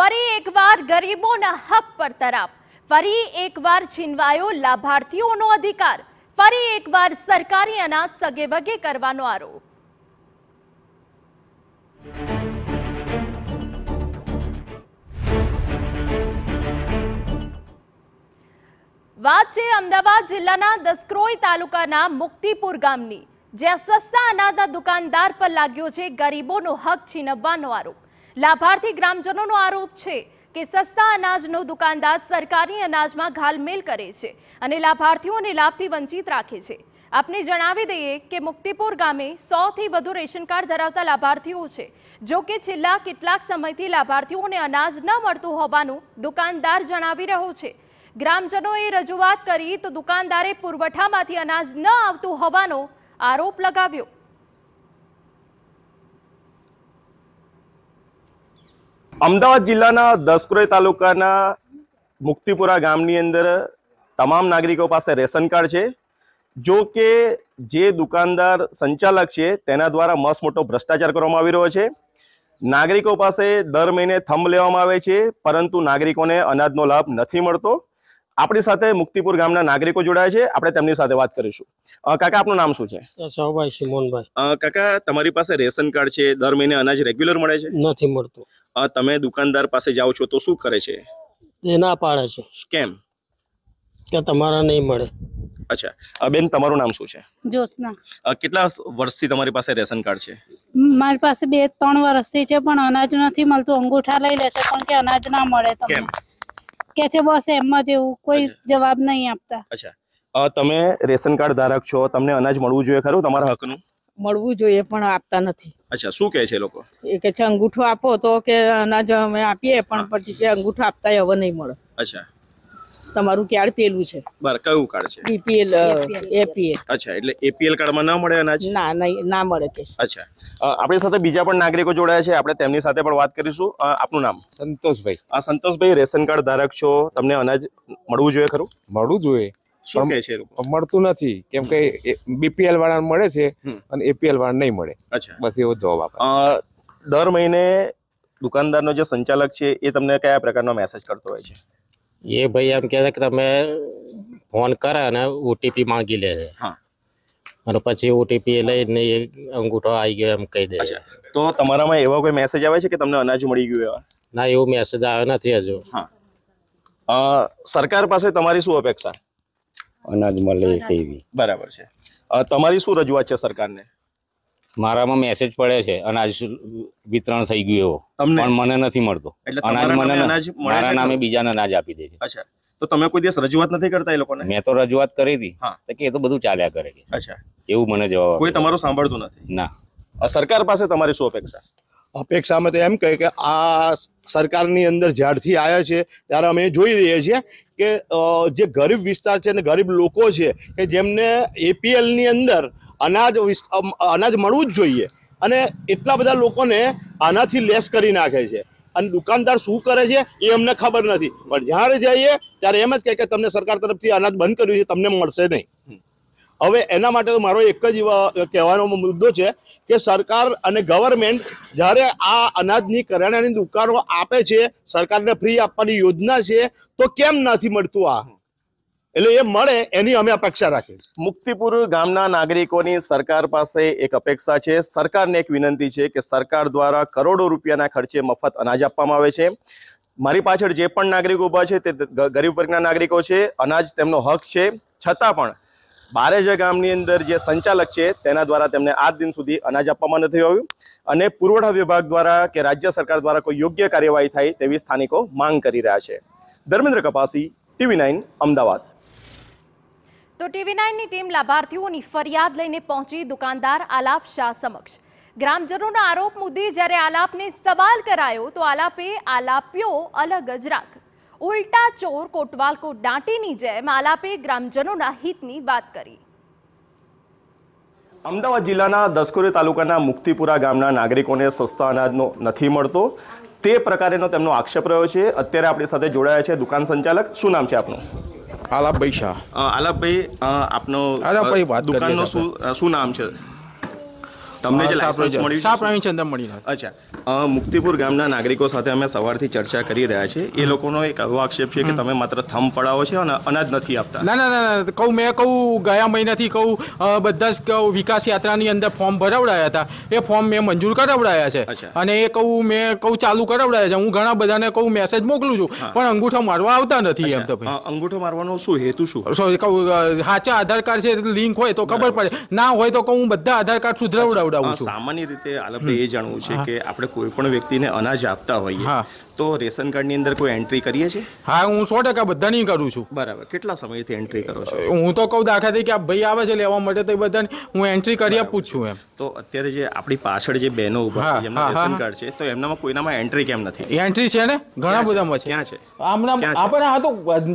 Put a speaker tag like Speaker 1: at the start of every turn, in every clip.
Speaker 1: ફરી એકવાર ગરીબોના હક પર તરાપ ફરી એકવાર છીનવાયો લાભાર્થીઓનો અધિકાર ફરી એકવાર સરકારી અનાજ વગે કરવાનો આરોપ વાત છે અમદાવાદ જિલ્લાના દસક્રોઈ તાલુકાના મુક્તિપુર ગામની જ્યાં સસ્તા અનાજના દુકાનદાર પર લાગ્યો છે ગરીબોનો હક છીનવવાનો આરોપ લાભાર્થી ગ્રામજનોનો આરોપ છે કે સસ્તા અનાજનો દુકાનદાર સરકારી અનાજમાં ઘાલમેલ કરે છે અને લાભાર્થીઓને લાભથી વંચિત રાખે છે આપને જણાવી દઈએ કે મુક્તિપુર ગામે સોથી વધુ રેશન કાર્ડ ધરાવતા લાભાર્થીઓ છે જો કે છેલ્લા કેટલાક સમયથી લાભાર્થીઓને અનાજ ન મળતું હોવાનું દુકાનદાર જણાવી રહ્યો છે ગ્રામજનોએ રજૂઆત કરી તો દુકાનદારે પુરવઠામાંથી અનાજ ન આવતું હોવાનો આરોપ લગાવ્યો
Speaker 2: અમદાવાદ જિલ્લાના દસક્રોય તાલુકાના મુક્તિપુરા ગામની અંદર તમામ નાગરિકો પાસે રેશન કાર્ડ છે જો કે જે દુકાનદાર સંચાલક છે તેના દ્વારા મસ્ત મોટો ભ્રષ્ટાચાર કરવામાં આવી રહ્યો છે નાગરિકો પાસે દર મહિને થંભ લેવામાં આવે છે પરંતુ નાગરિકોને અનાજનો લાભ નથી મળતો આપણી સાથે મુક્તિપુર ગામના નાગરિકો જોડાયા છે આપણે તેમની સાથે વાત કરીશું કાકા આપનું નામ શું છે સૌભાઈ સિમોનભાઈ કાકા તમારી પાસે રેશન કાર્ડ છે દર મહિને અનાજ રેગ્યુલર મળે છે નથી મળતું તમે દુકાનદાર પાસે જાઓ છો તો શું કરે છે એ પાડે છે કેમ કે તમારા નહીં મળે અચ્છા બેન તમારું નામ શું છે જોસના કેટલા વર્ષથી તમારી પાસે રેશન કાર્ડ છે
Speaker 1: મારી પાસે બે ત્રણ વર્ષથી છે પણ અનાજ નથી મળતું અંગૂઠા લઈ લે છે પણ કે અનાજ ના મળે તમને કે છે બસ એમમાં જેવું કોઈ જવાબ નહીં આપતા અચ્છા
Speaker 2: તમે રેશન કાર્ડ ધારક છો તમને અનાજ મળવું જોઈએ ખરું તમારા હકનું
Speaker 1: મળવું જોઈએ પણ આપતા નથી
Speaker 2: અચ્છા શું કહે છે લોકો
Speaker 1: એ કે છે અંગૂઠો આપો તો કે અનાજ અમે આપીએ પણ પછી કે અંગૂઠો આપતા હવે નહીં મળે અચ્છા તમારું કાર્ડ પેલું છે
Speaker 2: બર કયું કાર્ડ છે બીપીએલ એપીએલ અચ્છા એટલે એપીએલ કાર્ડમાં ના મળે અનાજ
Speaker 1: ના નહીં ના મળે કે
Speaker 2: અચ્છા આપણી સાથે બીજા પણ નાગરિકો જોડાયા છે આપણે તેમની સાથે પણ વાત કરીશું આપનું નામ સંતોષભાઈ આ સંતોષભાઈ રેશન કાર્ડ ધારક છો તમને અનાજ મળવું જોઈએ ખરું મળવું જોઈએ શું કહે છે મળતું નથી કેમ કે બીપીએલ વાળાને મળે છે અને એપીએલ વાળા નહીં મળે અચ્છા બસ એવો જવાબ આપ દર મહિને દુકાનદારનો જે સંચાલક છે એ તમને કયા પ્રકારનો મેસેજ કરતો હોય છે
Speaker 3: એ ભાઈ એમ કહે છે કે તમે ફોન કરે અને ઓટીપી માંગી લે છે અને પછી ઓટીપી લઈને એ અંગૂઠો આવી ગયો એમ કહી દે છે
Speaker 2: તો તમારામાં એવા કોઈ મેસેજ આવે છે કે તમને અનાજ મળી ગયું એવા ના એવો મેસેજ આવ્યો નથી હજુ સરકાર પાસે તમારી શું અપેક્ષા
Speaker 3: અનાજ મળે તેવી
Speaker 2: બરાબર છે તમારી શું રજૂઆત છે સરકારને મારામાં મેસેજ પડે છે અનાજ વિતરણ થઈ ગયું એવો પણ મને નથી મળતો અનાજ મને મારા નામે બીજાને અનાજ આપી દે છે અચ્છા તો તમે કોઈ દિવસ રજૂઆત નથી કરતા એ લોકોને મેં તો રજૂઆત કરી હતી કે એ તો બધું ચાલ્યા કરે છે એવું મને જવાબ કોઈ તમારું સાંભળતું નથી ના સરકાર પાસે તમારી શું અપેક્ષા અપેક્ષામાં તો એમ કહે કે આ સરકારની અંદર જ્યારથી આવ્યા છે ત્યારે અમે જોઈ રહ્યા છીએ કે જે ગરીબ વિસ્તાર છે અને ગરીબ લોકો છે કે જેમને એપીએલની અંદર અનાજ અનાજ મળવું જ જોઈએ અને એટલા બધા લોકોને આનાથી લેસ કરી નાખે છે અને દુકાનદાર શું કરે છે એ અમને ખબર નથી પણ જ્યારે જઈએ ત્યારે એમ જ કહે કે તમને સરકાર તરફથી અનાજ બંધ કર્યું છે તમને મળશે નહીં હવે એના માટે તો મારો એક જ કહેવાનો મુદ્દો છે કે સરકાર અને ગવર્મેન્ટ જ્યારે આ અનાજની કરિયાણાની દુકાનો આપે છે સરકારને ફ્રી આપવાની યોજના છે તો કેમ નથી મળતું આ એટલે એ મળે એની અમે અપેક્ષા રાખીએ મુક્તિપુર ગામના નાગરિકોની સરકાર પાસે એક અપેક્ષા છે સરકારને એક વિનંતી છે કે સરકાર દ્વારા કરોડો રૂપિયાના ખર્ચે મફત અનાજ આપવામાં આવે છે મારી પાછળ જે પણ નાગરિકો ઊભા છે તે ગરીબ વર્ગના નાગરિકો છે અનાજ તેમનો હક છે છતાં પણ બારેજા ગામની અંદર જે સંચાલક છે તેના દ્વારા તેમને આજ દિન સુધી અનાજ આપવામાં નથી આવ્યું અને પુરવઠા વિભાગ દ્વારા કે રાજ્ય સરકાર દ્વારા કોઈ યોગ્ય કાર્યવાહી થાય તેવી સ્થાનિકો માંગ કરી રહ્યા છે ધર્મેન્દ્ર કપાસી ટીવી નાઇન અમદાવાદ
Speaker 1: તો ટીવી નાઇનની ટીમ લાભાર્થીઓની ફરિયાદ લઈને પહોંચી દુકાનદાર આલાપ શાહ સમક્ષ ગ્રામજનોના આરોપ મુદ્દે જ્યારે આલાપને સવાલ કરાયો તો આલાપે આલાપ્યો અલગ જ રાખ ઉલટા ચોર કોટવાલકો દાંટીની જેમ આલાપે ગ્રામજનોના હિતની વાત કરી
Speaker 2: અમદાવાદ જિલ્લાના દસકોરી તાલુકાના મુક્તિપુરા ગામના નાગરિકોને સસ્તા અનાજનો નથી મળતો તે પ્રકારેનો તેમનો આક્ષેપ રહ્યો છે અત્યારે આપણી સાથે જોડાયા છે દુકાન સંચાલક શું નામ છે આપનું આલાપભાઈ શાહ અ, આલાપભાઈ આપનો અરે, ભાઈ, વાત દુકાનનું શું શું નામ છે તમને જે લાઇસન્સ મળ્યું શાહ
Speaker 3: પ્રેમીચંદ્ર મળી અચ્છા
Speaker 2: મુક્તિપુર ગામના નાગરિકો સાથે અમે સવારથી ચર્ચા કરી રહ્યા છે એ લોકોનો એક એવો આક્ષેપ છે કે તમે માત્ર થમ પડાવો છો અને અનાજ નથી આપતા
Speaker 3: ના ના ના કહું મેં કહું ગયા મહિનાથી કહું બધા જ વિકાસ યાત્રાની અંદર ફોર્મ ભરાવડાયા હતા એ ફોર્મ મેં મંજૂર કરાવડાયા છે અને એ કહું મેં કહું ચાલુ કરાવડાયા છે હું ઘણા બધાને કહું મેસેજ મોકલું છું પણ અંગૂઠો મારવા આવતા નથી એમ તો ભાઈ અંગૂઠો મારવાનો શું હેતુ શું કહું સાચા આધાર કાર્ડ છે લિંક હોય તો ખબર પડે ના હોય તો કહું બધા આધાર કાર્ડ સુધરાવડાવ ખવડાવું છું
Speaker 2: સામાન્ય રીતે આલપે એ જાણવું છે કે આપણે કોઈ પણ વ્યક્તિને અનાજ આપતા હોઈએ
Speaker 3: તો રેશન કાર્ડની અંદર કોઈ એન્ટ્રી કરીએ છીએ હા હું સો ટકા બધાની કરું છું બરાબર કેટલા સમયથી એન્ટ્રી કરો છો હું તો કહું દાખલા તરીકે આ ભાઈ આવે છે લેવા માટે તો બધાને હું એન્ટ્રી કરી આપું છું એમ તો
Speaker 2: અત્યારે જે આપણી પાછળ જે બહેનો ઉભા છે એમના રેશન કાર્ડ છે તો એમનામાં કોઈનામાં એન્ટ્રી કેમ નથી એન્ટ્રી
Speaker 3: છે ને ઘણા બધામાં છે ક્યાં છે આમના આપણે આ તો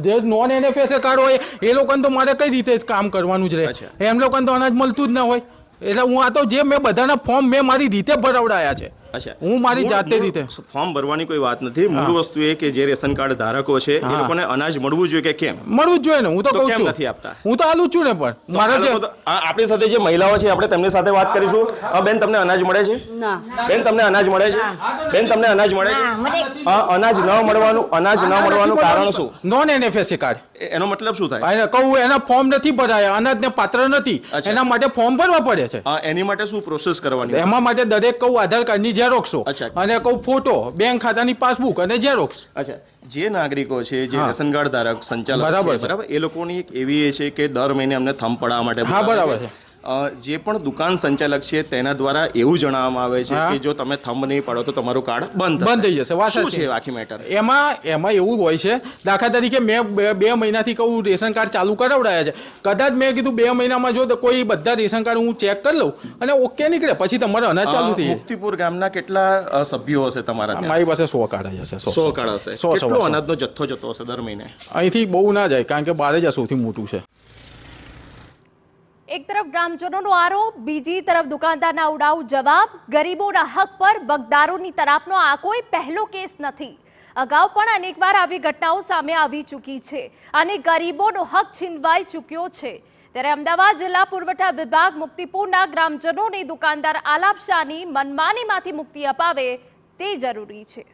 Speaker 3: જે નોન એનએફએસએ કાર્ડ હોય એ લોકોને તો મારે કઈ રીતે જ કામ કરવાનું જ રહે એમ લોકોને તો અનાજ મળતું જ ના હોય એટલે હું આ તો જે મેં બધાના ફોર્મ મેં મારી રીતે ભરાવડાયા છે
Speaker 2: અચ્છા હું મારી જાતે રીતે ફોર્મ ભરવાની કોઈ વાત નથી મૂળ વસ્તુ એ કે જે રેશન કાર્ડ ધારકો છે એ લોકોને અનાજ મળવું જોઈએ કે કેમ
Speaker 3: મળવું જોઈએ ને હું તો કહું
Speaker 2: છું નથી આપતા હું તો આલું છું ને પણ મારા જે આપણી સાથે જે મહિલાઓ છે આપણે તેમની સાથે વાત કરીશું બેન તમને અનાજ મળે છે
Speaker 3: બેન તમને અનાજ મળે છે બેન તમને અનાજ મળે છે અનાજ ન મળવાનું અનાજ ન મળવાનું કારણ શું નોન એનએફએસએ કાર્ડ એનો મતલબ શું થાય એને કહું એના ફોર્મ નથી ભરાયા ને પાત્ર નથી એના માટે ફોર્મ ભરવા પડે છે એની માટે શું પ્રોસેસ કરવાની એમાં માટે દરેક કહું આધાર કાર્ડ ની જે ઝેરોક્સો અને કહું ફોટો બેંક ખાતાની પાસબુક અને ઝેરોક્સ અચ્છા
Speaker 2: જે નાગરિકો છે જે રેશન કાર્ડ ધારક સંચાલક બરાબર બરાબર એ લોકોની એક એવી એ છે કે દર મહિને અમને થંપ પડવા માટે હા બરાબર છે જે પણ દુકાન સંચાલક છે તેના દ્વારા એવું જણાવવામાં આવે છે કે જો તમે થંબ નહીં પાડો તો તમારું કાર્ડ
Speaker 3: બંધ બંધ થઈ જશે વાત છે આખી મેટર એમાં એમાં એવું હોય છે દાખલા તરીકે મેં બે મહિનાથી કહું રેશન કાર્ડ ચાલુ કરાવડાયા છે કદાચ મેં કીધું બે મહિનામાં જો કોઈ બધા રેશન કાર્ડ હું ચેક કરી લઉં અને ઓકે નીકળે પછી તમારે અનાજ ચાલુ થઈ
Speaker 2: મુક્તિપુર ગામના કેટલા સભ્યો હશે તમારા મારી
Speaker 3: પાસે સો કાર્ડ હશે સો કાર્ડ હશે સો સો અનાજનો
Speaker 2: જથ્થો જતો હશે દર મહિને
Speaker 3: અહીંથી બહુ ના જાય કારણ કે બારે જ સૌથી મોટું છે
Speaker 1: એક તરફ ગ્રામજનોનો આરોપ બીજી તરફ દુકાનદારના ઉડાવ જવાબ ગરીબોના હક પર બગદારોની તરાપનો આ કોઈ પહેલો કેસ નથી અગાઉ પણ અનેકવાર આવી ઘટનાઓ સામે આવી ચૂકી છે અને ગરીબોનો હક છીનવાઈ ચૂક્યો છે ત્યારે અમદાવાદ જિલ્લા પુરવઠા વિભાગ મુક્તિપુરના ગ્રામજનોને દુકાનદાર આલાપ શાહની મનમાનીમાંથી મુક્તિ અપાવે તે જરૂરી છે